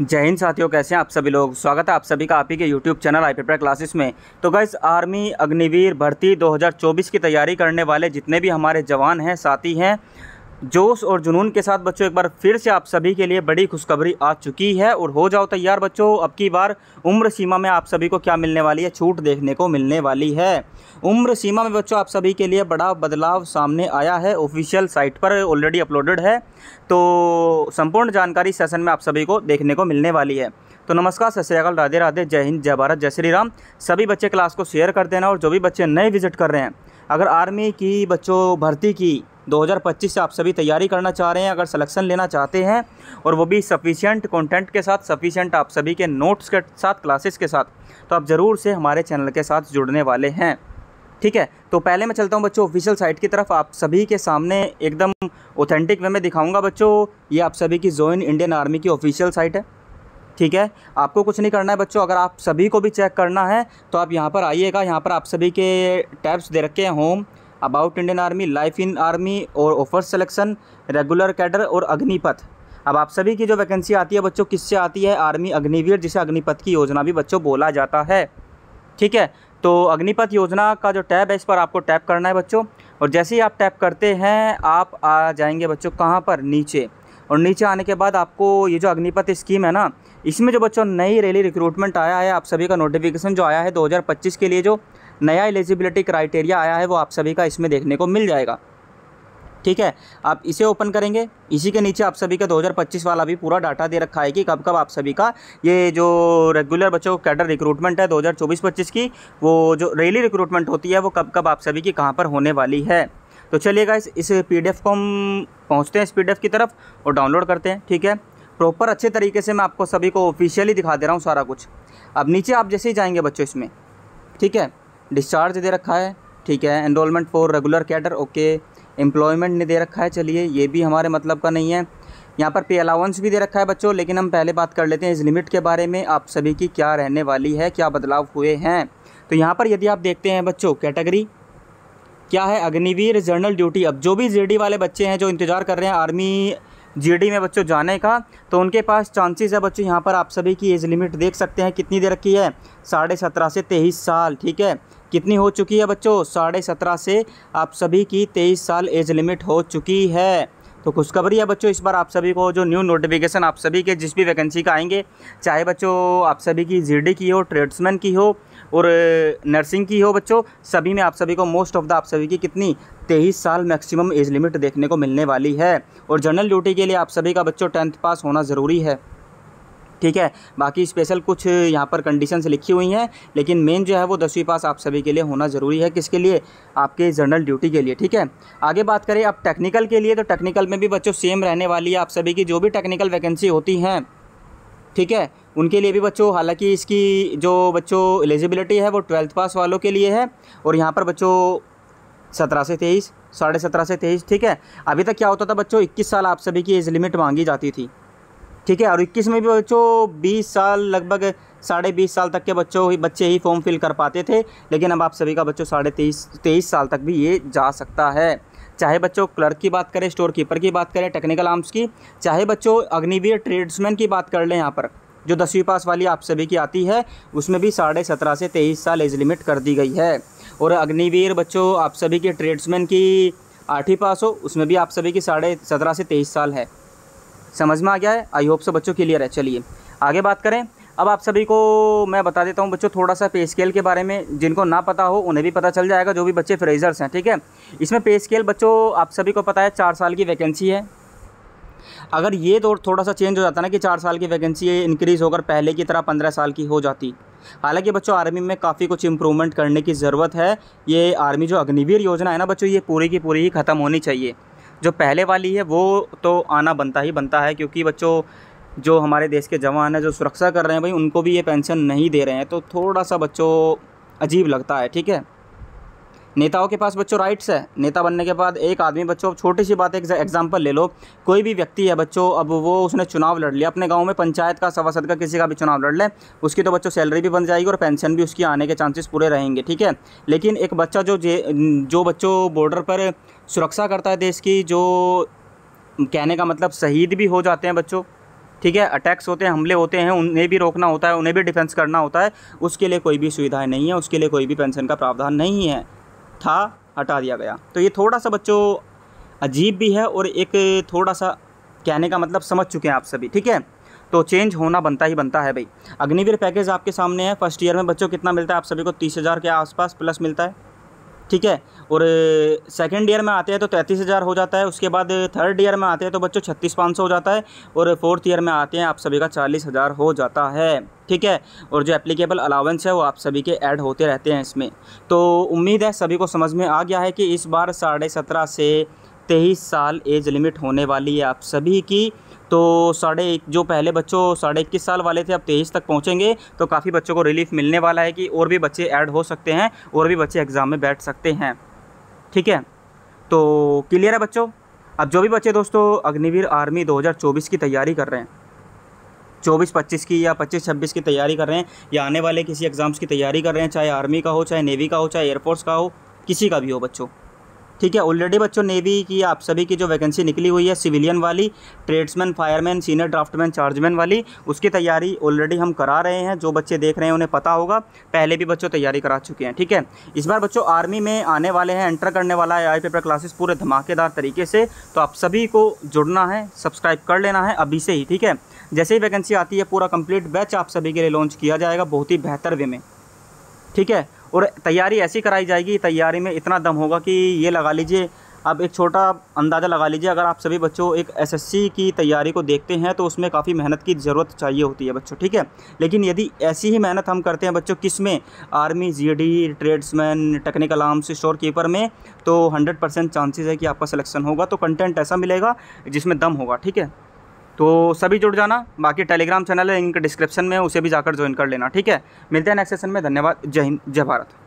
जय हिंद साथियों कैसे हैं आप सभी लोग स्वागत है आप सभी का आप ही के YouTube channel I paper classes में तो गैस आर्मी अग्निवीर भर्ती 2024 की तैयारी करने वाले जितने भी हमारे जवान हैं साथी हैं जोश और जुनून के साथ बच्चों एक बार फिर से आप सभी के लिए बड़ी खुशखबरी आ चुकी है और हो जाओ तैयार बच्चों अब की बार उम्र सीमा में आप सभी को क्या मिलने वाली है छूट देखने को मिलने वाली है उम्र सीमा में बच्चों आप सभी के लिए बड़ा बदलाव सामने आया है ऑफिशियल साइट पर ऑलरेडी अपलोडेड है तो संपूर्ण जानकारी सेशन में आप सभी को देखने को मिलने वाली है तो नमस्कार सत श्रीकाल राधे राधे जय हिंद जय भारत जय श्री राम सभी बच्चे क्लास को शेयर कर देना और जो भी बच्चे नए विजिट कर रहे हैं अगर आर्मी की बच्चों भर्ती की 2025 से आप सभी तैयारी करना चाह रहे हैं अगर सिलेक्शन लेना चाहते हैं और वो भी सफिशिएंट कंटेंट के साथ सफिशिएंट आप सभी के नोट्स के साथ क्लासेस के साथ तो आप ज़रूर से हमारे चैनल के साथ जुड़ने वाले हैं ठीक है तो पहले मैं चलता हूँ बच्चों ऑफिशियल साइट की तरफ आप सभी के सामने एकदम ऑथेंटिक वे में दिखाऊँगा बच्चों ये आप सभी की जोइन इंडियन आर्मी की ऑफिशियल साइट है ठीक है आपको कुछ नहीं करना है बच्चों अगर आप सभी को भी चेक करना है तो आप यहाँ पर आइएगा यहाँ पर आप सभी के टैब्स दे रखे हैं home about Indian army life in army और ऑफर सेलेक्शन रेगुलर कैडर और अग्निपथ अब आप सभी की जो वैकेंसी आती है बच्चों किससे आती है आर्मी अग्निवीर जिसे अग्निपथ की योजना भी बच्चों बोला जाता है ठीक है तो अग्निपथ योजना का जो टैब है इस पर आपको टैप करना है बच्चों और जैसे ही आप टैप करते हैं आप आ जाएंगे बच्चों कहाँ पर नीचे और नीचे आने के बाद आपको ये जो अग्निपथ स्कीम है ना इसमें जो बच्चों नई रैली रिक्रूटमेंट आया है आप सभी का नोटिफिकेशन जो आया है 2025 के लिए जो नया एलिजिबिलिटी क्राइटेरिया आया है वो आप सभी का इसमें देखने को मिल जाएगा ठीक है आप इसे ओपन करेंगे इसी के नीचे आप सभी का 2025 वाला भी पूरा डाटा दे रखा है कि कब कब आप सभी का ये जो रेगुलर बच्चों कैडर रिक्रूटमेंट है 2024-25 की वो जो रेली रिक्रूटमेंट होती है वो कब कब आप सभी की कहाँ पर होने वाली है तो चलिएगा इस इस पी को हम पहुँचते हैं इस पी की तरफ और डाउनलोड करते हैं ठीक है प्रॉपर अच्छे तरीके से मैं आपको सभी को ऑफिशियली दिखा दे रहा हूँ सारा कुछ अब नीचे आप जैसे ही जाएंगे बच्चों इसमें ठीक है डिस्चार्ज दे रखा है ठीक है enrolment for regular cadre okay employment ने दे रखा है चलिए ये भी हमारे मतलब का नहीं है यहाँ पर पे अलाउंस भी दे रखा है बच्चों लेकिन हम पहले बात कर लेते हैं इस लिमिट के बारे में आप सभी की क्या रहने वाली है क्या बदलाव हुए हैं तो यहाँ पर यदि आप देखते हैं बच्चों कैटेगरी क्या है अग्निवीर जर्नल ड्यूटी अब जो भी जेडी वाले बच्चे हैं जो इंतज़ार कर रहे हैं आर्मी जीडी में बच्चों जाने का तो उनके पास चांसेस है बच्चों यहाँ पर आप सभी की एज लिमिट देख सकते हैं कितनी दे रखी है साढ़े सत्रह से तेईस साल ठीक है कितनी हो चुकी है बच्चों साढ़े सत्रह से आप सभी की तेईस साल एज लिमिट हो चुकी है तो खुशखबरी है बच्चों इस बार आप सभी को जो न्यू नोटिफिकेशन आप सभी के जिस भी वैकेंसी का आएंगे चाहे बच्चों आप सभी की जीडी की हो ट्रेड्समैन की हो और नर्सिंग की हो बच्चों सभी में आप सभी को मोस्ट ऑफ द आप सभी की कितनी तेईस साल मैक्सिमम एज लिमिट देखने को मिलने वाली है और जनरल ड्यूटी के लिए आप सभी का बच्चों टेंथ पास होना ज़रूरी है ठीक है बाकी स्पेशल कुछ यहाँ पर कंडीशंस लिखी हुई हैं लेकिन मेन जो है वो दसवीं पास आप सभी के लिए होना ज़रूरी है किसके लिए आपके जनरल ड्यूटी के लिए ठीक है आगे बात करें अब टेक्निकल के लिए तो टेक्निकल में भी बच्चों सेम रहने वाली है आप सभी की जो भी टेक्निकल वैकेंसी होती हैं ठीक है उनके लिए भी बच्चों हालांकि इसकी जो बच्चों एलिजिबिलिटी है वो ट्वेल्थ पास वालों के लिए है और यहाँ पर बच्चों सत्रह से तेईस साढ़े सत्रह से तेईस ठीक है अभी तक क्या होता था बच्चों इक्कीस साल आप सभी की एज लिमिट मांगी जाती थी ठीक है और इक्कीस में भी बच्चों बीस साल लगभग साढ़े बीस साल तक के बच्चों ही बच्चे ही फॉर्म फिल कर पाते थे लेकिन अब आप सभी का बच्चों साढ़े तेईस तेईस साल तक भी ये जा सकता है चाहे बच्चों क्लर्क की बात करें स्टोर कीपर की बात करें टेक्निकल आर्म्स की चाहे बच्चों अग्निवीर ट्रेड्समैन की बात कर लें यहाँ पर जो दसवीं पास वाली आप सभी की आती है उसमें भी साढ़े सत्रह से तेईस साल एज लिमिट कर दी गई है और अग्निवीर बच्चों आप सभी के ट्रेड्समैन की आठवीं पास हो उसमें भी आप सभी की साढ़े सत्रह से तेईस साल है समझ में आ गया है आई होप सो बच्चों क्लियर है चलिए आगे बात करें अब आप सभी को मैं बता देता हूँ बच्चों थोड़ा सा पे स्केल के बारे में जिनको ना पता हो उन्हें भी पता चल जाएगा जो भी बच्चे फ्रेजर्स हैं ठीक है इसमें पे स्केल बच्चों आप सभी को पता है चार साल की वैकेंसी है अगर ये तो थोड़ा सा चेंज हो जाता ना कि चार साल की वैकेंसी इंक्रीज़ होकर पहले की तरह पंद्रह साल की हो जाती हालांकि बच्चों आर्मी में काफ़ी कुछ इंप्रूवमेंट करने की ज़रूरत है ये आर्मी जो अग्निवीर योजना है ना बच्चों ये पूरी की पूरी ही ख़त्म होनी चाहिए जो पहले वाली है वो तो आना बनता ही बनता है क्योंकि बच्चों जो हमारे देश के जवान हैं जो सुरक्षा कर रहे हैं भाई उनको भी ये पेंशन नहीं दे रहे हैं तो थोड़ा सा बच्चों अजीब लगता है ठीक है नेताओं के पास बच्चों राइट्स है नेता बनने के बाद एक आदमी बच्चों अब छोटी सी बात एक एग्जाम्पल ले लो कोई भी व्यक्ति है बच्चों अब वो उसने चुनाव लड़ लिया अपने गाँव में पंचायत का सभासद का किसी का भी चुनाव लड़ लें उसकी तो बच्चों सैलरी भी बन जाएगी और पेंशन भी उसकी आने के चांसेस पूरे रहेंगे ठीक है लेकिन एक बच्चा जो जो बच्चों बॉर्डर पर सुरक्षा करता है देश की जो कहने का मतलब शहीद भी हो जाते हैं बच्चों ठीक है अटैक्स होते हैं हमले होते हैं उन्हें भी रोकना होता है उन्हें भी डिफेंस करना होता है उसके लिए कोई भी सुविधाएं नहीं है उसके लिए कोई भी पेंशन का प्रावधान नहीं है था हटा दिया गया तो ये थोड़ा सा बच्चों अजीब भी है और एक थोड़ा सा कहने का मतलब समझ चुके हैं आप सभी ठीक है तो चेंज होना बनता ही बनता है भाई अग्निवीर पैकेज आपके सामने है फर्स्ट ईयर में बच्चों कितना मिलता है आप सभी को तीस हज़ार के आसपास प्लस मिलता है ठीक है और सेकेंड ईयर में आते हैं तो तैंतीस हज़ार हो जाता है उसके बाद थर्ड ईयर में आते हैं तो बच्चों छत्तीस पाँच सौ हो जाता है और फोर्थ ईयर में आते हैं आप सभी का चालीस हज़ार हो जाता है ठीक है और जो एप्लीकेबल अलाउंस है वो आप सभी के ऐड होते रहते हैं इसमें तो उम्मीद है सभी को समझ में आ गया है कि इस बार साढ़े सत्रह से तेईस साल एज लिमिट होने वाली है आप सभी की तो साढ़े एक जो पहले बच्चों साढ़े इक्कीस साल वाले थे अब तेईस तक पहुँचेंगे तो काफ़ी बच्चों को रिलीफ मिलने वाला है कि और भी बच्चे ऐड हो सकते हैं और भी बच्चे एग्ज़ाम में बैठ सकते हैं ठीक है तो क्लियर है बच्चों अब जो भी बच्चे दोस्तों अग्निवीर आर्मी 2024 की तैयारी कर रहे हैं चौबीस पच्चीस की या पच्चीस छब्बीस की तैयारी कर रहे हैं या आने वाले किसी एग्ज़ाम्स की तैयारी कर रहे हैं चाहे आर्मी का हो चाहे नेवी का हो चाहे एयरफोर्स का हो किसी का भी हो बच्चों ठीक है ऑलरेडी बच्चों नेवी की आप सभी की जो वैकेंसी निकली हुई है सिविलियन वाली tradesman fireman senior draftsman chargeman वाली उसकी तैयारी ऑलरेडी हम करा रहे हैं जो बच्चे देख रहे हैं उन्हें पता होगा पहले भी बच्चों तैयारी करा चुके हैं ठीक है इस बार बच्चों आर्मी में आने वाले हैं एंटर करने वाला है आई पेपर क्लासेस पूरे धमाकेदार तरीके से तो आप सभी को जुड़ना है सब्सक्राइब कर लेना है अभी से ही ठीक है जैसे ही वैकेंसी आती है पूरा कंप्लीट बैच आप सभी के लिए लॉन्च किया जाएगा बहुत ही बेहतर वे में ठीक है और तैयारी ऐसी कराई जाएगी तैयारी में इतना दम होगा कि ये लगा लीजिए आप एक छोटा अंदाज़ा लगा लीजिए अगर आप सभी बच्चों एक एसएससी की तैयारी को देखते हैं तो उसमें काफ़ी मेहनत की ज़रूरत चाहिए होती है बच्चों ठीक है लेकिन यदि ऐसी ही मेहनत हम करते हैं बच्चों किस में army GD tradesman technical arms store keeper में तो हंड्रेड चांसेज है कि आपका सिलेक्शन होगा तो कंटेंट ऐसा मिलेगा जिसमें दम होगा ठीक है तो सभी जुड़ जाना बाकी टेलीग्राम चैनल है इनके डिस्क्रिप्शन में उसे भी जाकर ज्वाइन कर लेना ठीक है मिलते हैं नेक्स्ट सेशन में धन्यवाद जय हिंद जय भारत